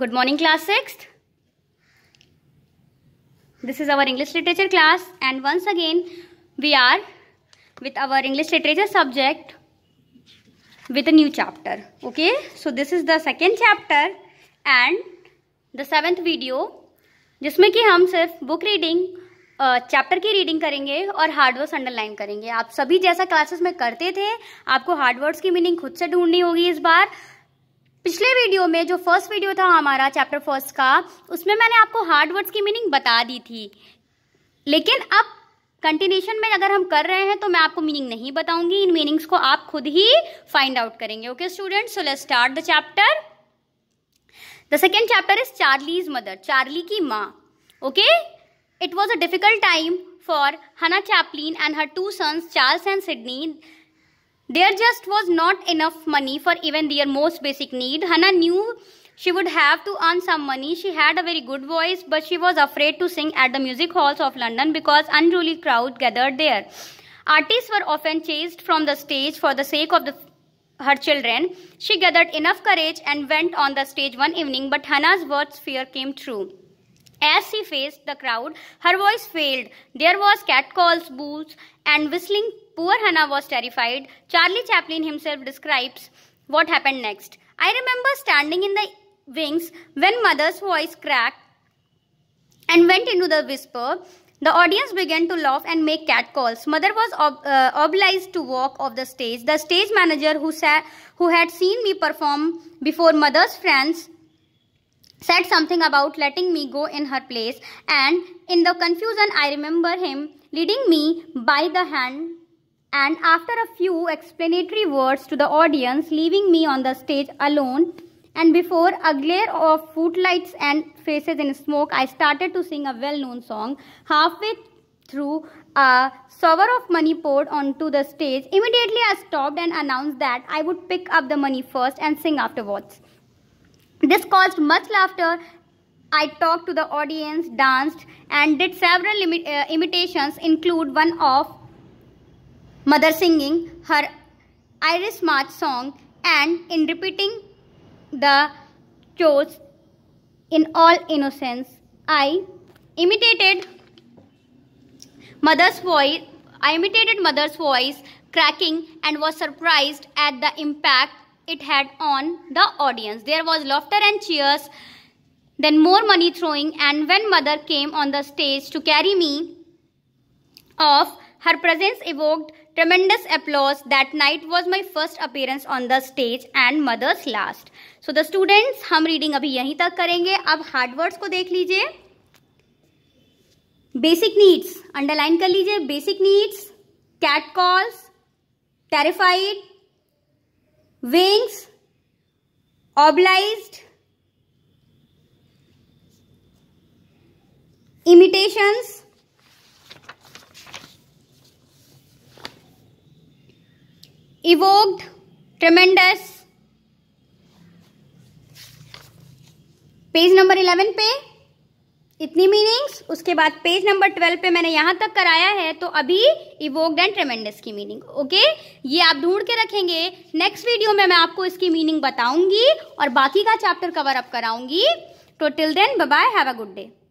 Good morning class six this is our English literature class and once again we are with our English literature subject with new chapter okay so this is the second chapter and the seventh video जिसमें कि हम सिर्फ book reading chapter की reading करेंगे और hard words underline करेंगे आप सभी जैसा क्लासेस में करते थे आपको हार्डवर्ड्स की मीनिंग खुद से ढूंढनी होगी इस बार पिछले वीडियो में जो फर्स्ट वीडियो था हमारा चैप्टर फर्स्ट का उसमें मैंने आपको हार्ड वर्ड्स की मीनिंग बता दी थी लेकिन अब कंटिन्यूशन में अगर हम कर रहे हैं तो मैं आपको मीनिंग नहीं बताऊंगी इन मीनिंग्स को आप खुद ही फाइंड आउट करेंगे okay student so let start the chapter the second chapter is Charlie's mother Charlie की माँ okay it was a difficult time for Hannah Chaplin and her two sons Charles and Sydney There just was not enough money for even their most basic need. Hannah knew she would have to earn some money. She had a very good voice, but she was afraid to sing at the music halls of London because unruly crowd gathered there. Artists were often chased from the stage for the sake of the, her children. She gathered enough courage and went on the stage one evening, but Hannah's worst fear came true. As she faced the crowd, her voice failed. There was catcalls, boos, and whistling Poor Hannah was terrified. Charlie Chaplin himself describes what happened next. I remember standing in the wings when mother's voice cracked and went into the whisper. The audience began to laugh and make cat calls. Mother was ob uh, obliged to walk off the stage. The stage manager who, who had seen me perform before mother's friends said something about letting me go in her place and in the confusion I remember him leading me by the hand and after a few explanatory words to the audience leaving me on the stage alone and before a glare of footlights and faces in smoke I started to sing a well-known song halfway through a shower of money poured onto the stage immediately I stopped and announced that I would pick up the money first and sing afterwards this caused much laughter I talked to the audience, danced, and did several uh, imitations, include one of mother singing her Irish March song and in repeating the chores in all innocence. I imitated mother's voice. I imitated mother's voice cracking and was surprised at the impact it had on the audience. There was laughter and cheers, then more money throwing and when mother came on the stage to carry me off, Her presence evoked tremendous applause. That night was my first appearance on the stage and mother's last. So the students, hum reading abhi yahi tak karenge ab hard words ko dekh lijiye basic needs underline kar lijiye basic needs cat calls terrified wings obliged imitations evoked tremendous page number eleven पे इतनी meanings उसके बाद page number twelve पे मैंने यहां तक कराया है तो अभी इवोक्ड एंड ट्रेमेंडस की मीनिंग ओके ये आप ढूंढ के रखेंगे नेक्स्ट वीडियो में मैं आपको इसकी मीनिंग बताऊंगी और बाकी का चैप्टर कवर अप कराऊंगी total then bye have a good day